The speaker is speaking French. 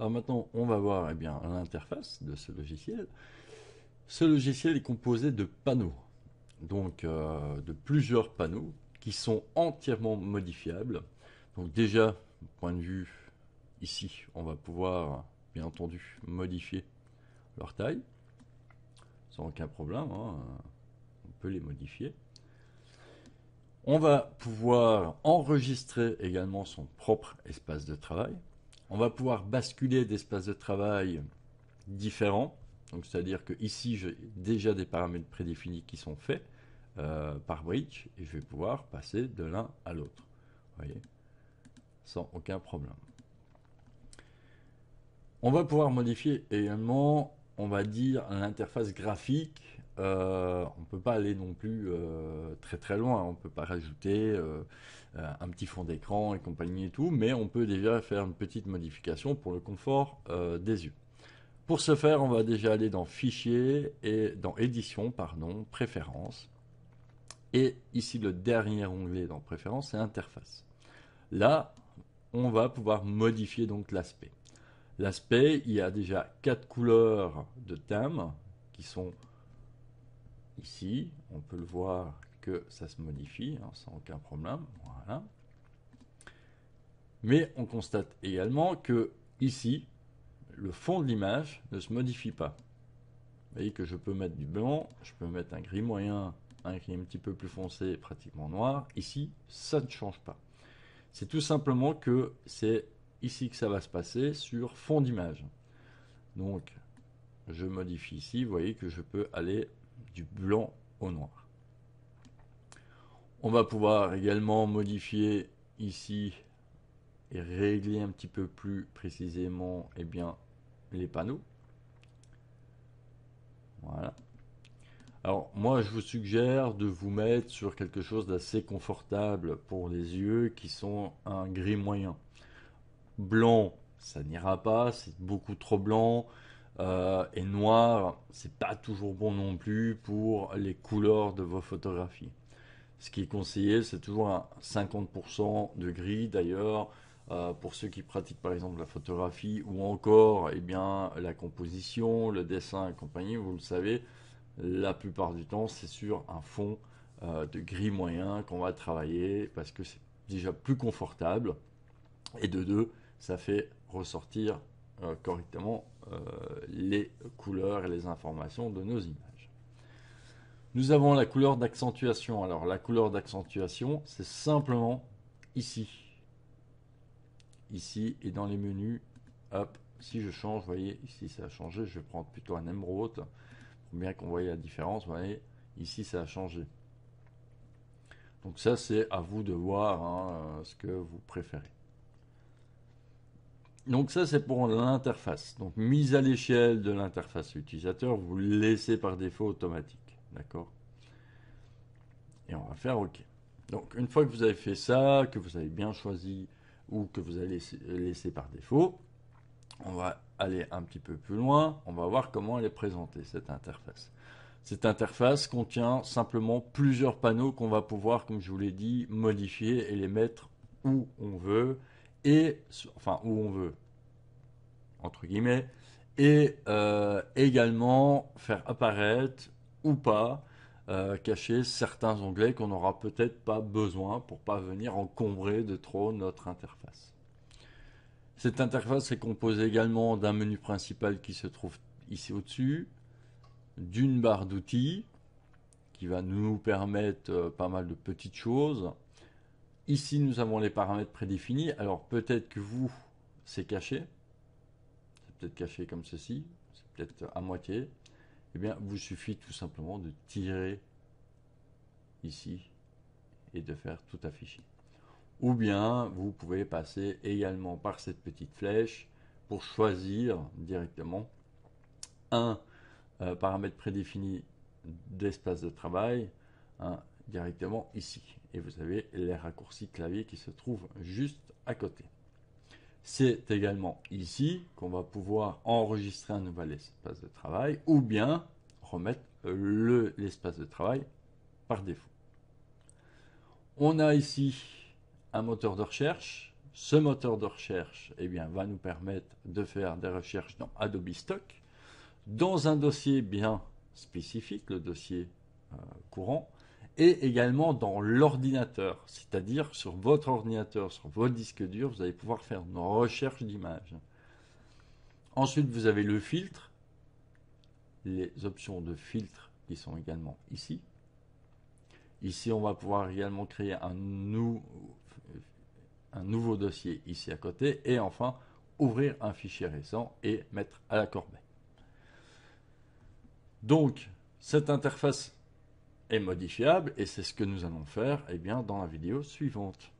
Alors maintenant, on va voir eh bien, l'interface de ce logiciel. Ce logiciel est composé de panneaux, donc euh, de plusieurs panneaux qui sont entièrement modifiables. Donc déjà, point de vue ici, on va pouvoir bien entendu modifier leur taille sans aucun problème. Hein, on peut les modifier. On va pouvoir enregistrer également son propre espace de travail. On va pouvoir basculer d'espaces de travail différents. Donc, c'est-à-dire que ici, j'ai déjà des paramètres prédéfinis qui sont faits euh, par bridge et je vais pouvoir passer de l'un à l'autre. voyez Sans aucun problème. On va pouvoir modifier également, on va dire, l'interface graphique euh, on ne peut pas aller non plus euh, très très loin. On ne peut pas rajouter euh, un petit fond d'écran et compagnie et tout, mais on peut déjà faire une petite modification pour le confort des yeux. Pour ce faire, on va déjà aller dans Fichier et dans Édition, pardon, Préférences. Et ici, le dernier onglet dans Préférences, c'est Interface. Là, on va pouvoir modifier donc l'aspect. L'aspect, il y a déjà quatre couleurs de thème qui sont Ici, on peut le voir que ça se modifie hein, sans aucun problème. Mais on constate également que ici, le fond de l'image ne se modifie pas. Vous voyez que je peux mettre du blanc, je peux mettre un gris moyen, un gris un petit peu plus foncé, pratiquement noir. Ici, ça ne change pas. C'est tout simplement que c'est ici que ça va se passer sur fond d'image. Donc, je modifie ici, vous voyez que je peux aller du blanc au noir. On va pouvoir également modifier ici et régler un petit peu plus précisément et eh bien, les panneaux. Voilà. Alors moi je vous suggère de vous mettre sur quelque chose d'assez confortable pour les yeux qui sont un gris moyen. Blanc, ça n'ira pas, c'est beaucoup trop blanc, euh, et noir, c'est pas toujours bon non plus pour les couleurs de vos photographies. Ce qui est conseillé, c'est toujours un 50% de gris d'ailleurs. Euh, pour ceux qui pratiquent par exemple la photographie ou encore eh bien, la composition, le dessin et compagnie, vous le savez, la plupart du temps c'est sur un fond euh, de gris moyen qu'on va travailler parce que c'est déjà plus confortable et de deux, ça fait ressortir euh, correctement euh, les couleurs et les informations de nos images. Nous avons la couleur d'accentuation. Alors la couleur d'accentuation, c'est simplement ici. Ici et dans les menus, hop, si je change, vous voyez, ici ça a changé, je vais prendre plutôt un émeraude, pour bien qu'on voie la différence, vous voyez, ici ça a changé. Donc ça, c'est à vous de voir hein, ce que vous préférez. Donc ça, c'est pour l'interface. Donc mise à l'échelle de l'interface utilisateur, vous laissez par défaut automatique. D'accord Et on va faire OK. Donc une fois que vous avez fait ça, que vous avez bien choisi ou que vous avez laissé, par défaut, on va aller un petit peu plus loin. On va voir comment elle est présentée, cette interface. Cette interface contient simplement plusieurs panneaux qu'on va pouvoir, comme je vous l'ai dit, modifier et les mettre où on veut et enfin où on veut entre guillemets et euh, également faire apparaître ou pas euh, cacher certains onglets qu'on n'aura peut-être pas besoin pour pas venir encombrer de trop notre interface. Cette interface est composée également d'un menu principal qui se trouve ici au-dessus, d'une barre d'outils qui va nous permettre euh, pas mal de petites choses, Ici, nous avons les paramètres prédéfinis. Alors peut-être que vous, c'est caché. C'est peut-être caché comme ceci. C'est peut-être à moitié. Et eh bien, vous suffit tout simplement de tirer ici et de faire tout afficher. Ou bien, vous pouvez passer également par cette petite flèche pour choisir directement un euh, paramètre prédéfini d'espace de travail directement ici. Et vous avez les raccourcis clavier qui se trouvent juste à côté. C'est également ici qu'on va pouvoir enregistrer un nouvel espace de travail ou bien remettre l'espace de travail par défaut. On a ici un moteur de recherche. Ce moteur de recherche eh bien, va nous permettre de faire des recherches dans Adobe Stock, dans un dossier bien spécifique, le dossier euh, courant, et également dans l'ordinateur, c'est-à-dire sur votre ordinateur, sur votre disque dur, vous allez pouvoir faire une recherche d'image. Ensuite, vous avez le filtre, les options de filtre qui sont également ici. Ici, on va pouvoir également créer un, un nouveau dossier ici à côté et enfin ouvrir un fichier récent et mettre à la corbeille. Donc, cette interface est modifiable et c'est ce que nous allons faire eh bien, dans la vidéo suivante.